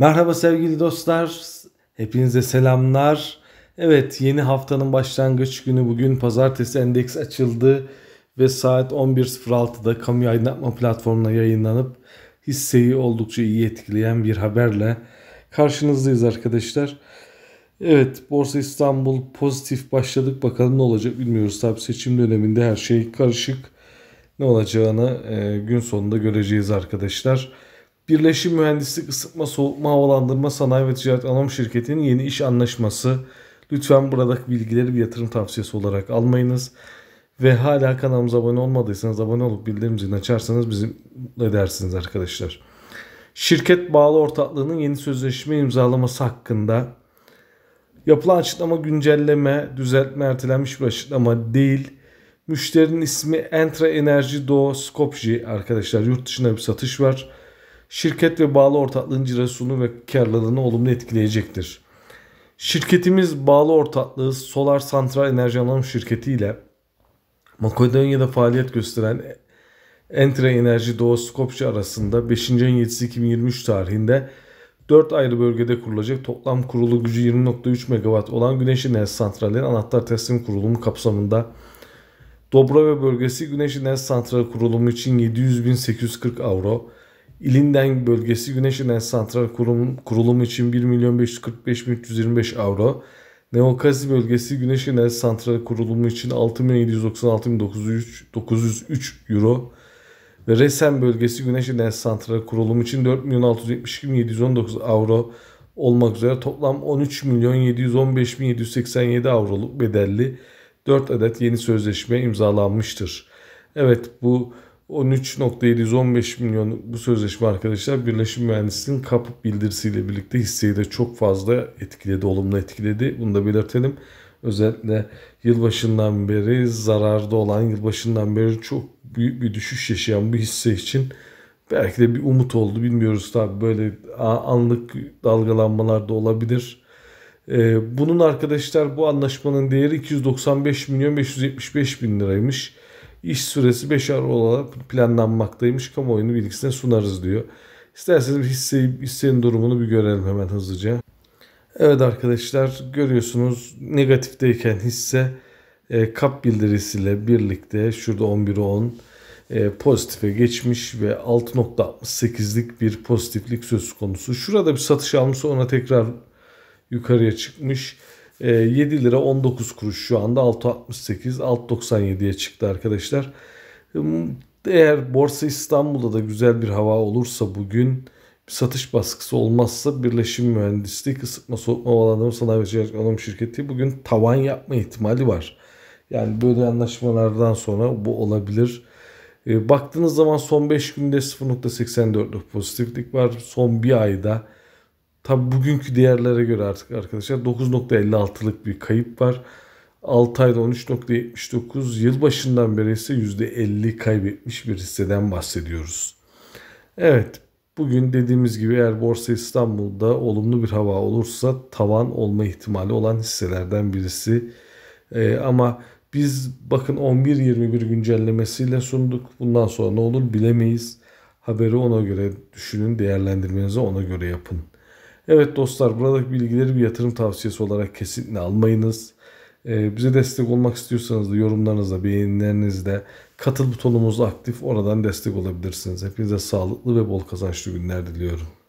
Merhaba sevgili dostlar. Hepinize selamlar. Evet yeni haftanın başlangıç günü bugün pazartesi endeks açıldı ve saat 11.06'da kamu yayınlatma platformuna yayınlanıp hisseyi oldukça iyi etkileyen bir haberle karşınızdayız arkadaşlar. Evet Borsa İstanbul pozitif başladık bakalım ne olacak bilmiyoruz tabi seçim döneminde her şey karışık ne olacağını e, gün sonunda göreceğiz arkadaşlar. Birleşim Mühendislik Isıtma Soğutma Havalandırma Sanayi ve Ticaret Anonim Şirketi'nin yeni iş anlaşması. Lütfen buradaki bilgileri bir yatırım tavsiyesi olarak almayınız. Ve hala kanalımıza abone olmadıysanız abone olup bildirim zilini açarsanız bizim edersiniz arkadaşlar. Şirket bağlı ortaklığının yeni sözleşme imzalaması hakkında yapılan açıklama güncelleme, düzeltme, ertelenmiş bir açıklama değil. Müşterinin ismi Entra Enerji Do Skopje arkadaşlar. Yurt dışına bir satış var şirket ve bağlı ortaklığın cirosunu ve karlılığını olumlu etkileyecektir. Şirketimiz bağlı ortaklığı Solar Santral Enerji Anonim Şirketi ile Makedonya'da faaliyet gösteren Entre Enerji Doğu Skopje arasında 5. ayın 2023 tarihinde 4 ayrı bölgede kurulacak toplam kurulu gücü 20.3 MW olan güneş enerji santralinin anahtar teslim kurulumu kapsamında Dobrova bölgesi güneş enerji santrali kurulumu için 700.840 avro, İlinden bölgesi Güneş Enerji Santral Kurum, kurulumu için 1 milyon 545 325 avro. Neokazi bölgesi Güneş Enerji santral kurulumu için 6 milyon 796 903, 903 euro. Ve Resen bölgesi Güneş Enerji santral kurulumu için 4 milyon 672 719 avro olmak üzere toplam 13 milyon 715 787 avroluk bedelli 4 adet yeni sözleşme imzalanmıştır. Evet bu 13.715 milyon bu sözleşme arkadaşlar Birleşim Mühendisliği'nin kapı bildirisiyle birlikte hisseyi de çok fazla etkiledi, olumlu etkiledi. Bunu da belirtelim. Özellikle yılbaşından beri zararda olan, yılbaşından beri çok büyük bir düşüş yaşayan bu hisse için belki de bir umut oldu. Bilmiyoruz tabi böyle anlık dalgalanmalar da olabilir. Ee, bunun arkadaşlar bu anlaşmanın değeri 295 milyon 575 bin liraymış. İş süresi 5 ar olarak planlanmaktaymış. Kamuoyunu bilgisine sunarız diyor. İsterseniz hisseyi, hissenin durumunu bir görelim hemen hızlıca. Evet arkadaşlar görüyorsunuz negatifteyken hisse e, kap bildirisiyle birlikte şurada 11'e 10 e, pozitife geçmiş ve 6.68'lik bir pozitiflik söz konusu. Şurada bir satış almış sonra tekrar yukarıya çıkmış. E, ee, 7 lira 19 kuruş şu anda 6.68 6.97'ye çıktı arkadaşlar. Ee, eğer Borsa İstanbul'da da güzel bir hava olursa bugün satış baskısı olmazsa Birleşim Mühendislik ısıtma Soğutma Havalandırma Sanayi ve Ticaret Anonim Şirketi bugün tavan yapma ihtimali var. Yani böyle anlaşmalardan sonra bu olabilir. E, baktığınız zaman son 5 günde 0.84'lük pozitiflik var. Son bir ayda Tabi bugünkü değerlere göre artık arkadaşlar 9.56'lık bir kayıp var. 6 ayda 13.79 yıl başından beri ise %50 kaybetmiş bir hisseden bahsediyoruz. Evet bugün dediğimiz gibi eğer Borsa İstanbul'da olumlu bir hava olursa tavan olma ihtimali olan hisselerden birisi. Ee, ama biz bakın 11.21 güncellemesiyle sunduk. Bundan sonra ne olur bilemeyiz. Haberi ona göre düşünün, değerlendirmenizi ona göre yapın. Evet dostlar buradaki bilgileri bir yatırım tavsiyesi olarak kesinlikle almayınız. Ee, bize destek olmak istiyorsanız da yorumlarınızla, beğenilerinizle katıl butonumuz aktif. Oradan destek olabilirsiniz. Hepinize sağlıklı ve bol kazançlı günler diliyorum.